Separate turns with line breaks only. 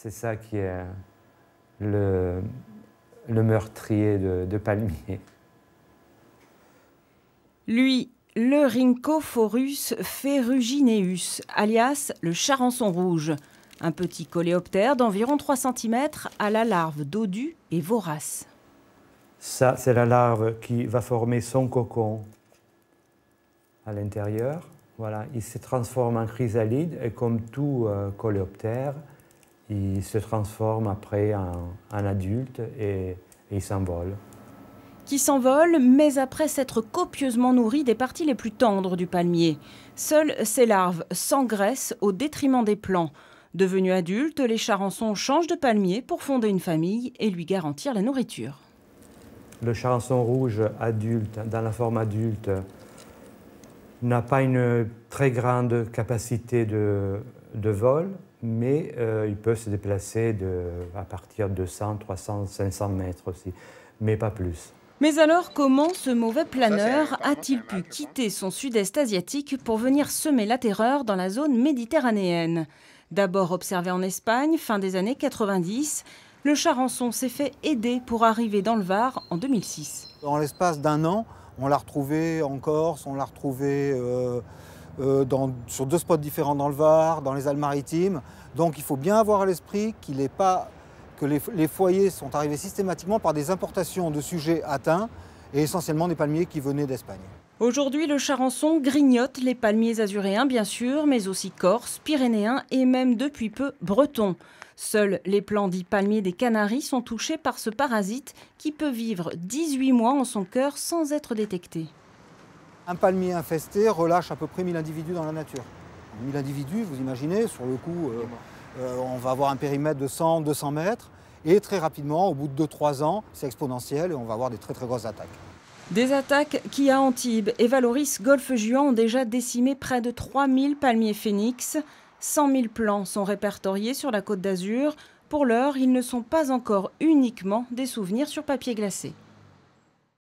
C'est ça qui est euh, le, meurtrier de, de, Palmier.
Lui, le Rhynchophorus ferrugineus, alias le charançon rouge, un petit coléoptère d'environ 3 cm à la larve dodue et vorace.
Ça, c'est la larve qui va former son cocon à l'intérieur. Voilà, il se transforme en chrysalide et comme tout euh, coléoptère, il se transforme après en, adulte et, il s'envole.
Qui s'envole, mais après s'être copieusement nourri des parties les plus tendres du palmier. Seules ses larves s'engraissent au détriment des plants. Devenus adultes, les charançons changent de palmier pour fonder une famille et lui garantir la nourriture.
Le charançon rouge adulte, dans la forme adulte, n'a pas une très grande capacité de de vol, mais euh, il peut se déplacer de, à partir de 100, 300, 500 mètres aussi, mais pas plus.
Mais alors, comment ce mauvais planeur a-t-il pu quitter son sud-est asiatique pour venir semer la terreur dans la zone méditerranéenne D'abord observé en Espagne, fin des années 90, le charançon s'est fait aider pour arriver dans le Var en
2006. Dans l'espace d'un an, on l'a retrouvé en Corse, on l'a retrouvé... Euh, euh, sur deux spots différents dans le Var, dans les Alpes-Maritimes. Donc il faut bien avoir à l'esprit qu'il pas, que les, les, foyers sont arrivés systématiquement par des importations de sujets atteints et essentiellement des palmiers qui venaient d'Espagne.
Aujourd'hui, le charançon grignote les palmiers azuréens, bien sûr, mais aussi corses, pyrénéens et même depuis peu bretons. Seuls les plants dits palmiers des Canaries sont touchés par ce parasite qui peut vivre 18 mois en son cœur sans être détecté.
Un palmier infesté relâche à peu près 1000 individus dans la nature. 1000 individus, vous imaginez, sur le coup, euh, euh, on va avoir un périmètre de 100, 200 mètres. Et très rapidement, au bout de 2-3 ans, c'est exponentiel et on va avoir des très très grosses attaques.
Des attaques qui, à Antibes et Valoris Golfe-Juan, ont déjà décimé près de 3000 palmiers phénix. 100 000 plants sont répertoriés sur la côte d'Azur. Pour l'heure, ils ne sont pas encore uniquement des souvenirs sur papier glacé.